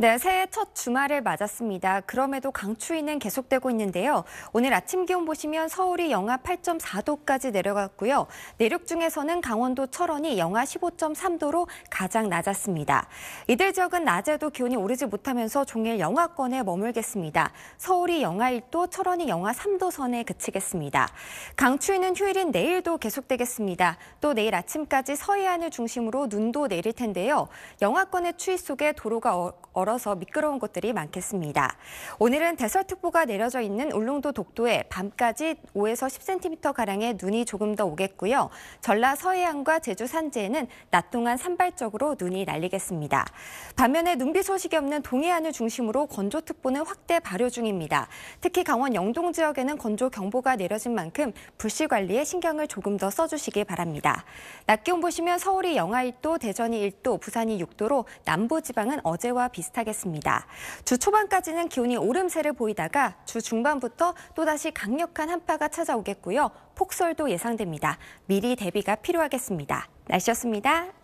네, 새해 첫 주말을 맞았습니다. 그럼에도 강추위는 계속되고 있는데요. 오늘 아침 기온 보시면 서울이 영하 8.4도까지 내려갔고요. 내륙 중에서는 강원도 철원이 영하 15.3도로 가장 낮았습니다. 이들 지역은 낮에도 기온이 오르지 못하면서 종일 영하권에 머물겠습니다. 서울이 영하 1도, 철원이 영하 3도 선에 그치겠습니다. 강추위는 휴일인 내일도 계속되겠습니다. 또 내일 아침까지 서해안을 중심으로 눈도 내릴 텐데요. 영하권의 추위 속에 도로가 어, 얼어 멀어서 미끄러운 곳들이 많겠습니다. 오늘은 대설특보가 내려져 있는 울릉도 독도에 밤까지 5에서 10cm가량의 눈이 조금 더 오겠고요. 전라 서해안과 제주 산지에는 낮 동안 산발적으로 눈이 날리겠습니다. 반면에 눈비 소식이 없는 동해안을 중심으로 건조특보는 확대 발효 중입니다. 특히 강원 영동 지역에는 건조 경보가 내려진 만큼 불씨 관리에 신경을 조금 더 써주시기 바랍니다. 낮 기온 보시면 서울이 영하 1도, 대전이 1도, 부산이 6도로 남부 지방은 어제와 비슷 비슷하겠습니다. 주 초반까지는 기온이 오름세를 보이다가 주 중반부터 또다시 강력한 한파가 찾아오겠고요. 폭설도 예상됩니다. 미리 대비가 필요하겠습니다. 날씨였습니다.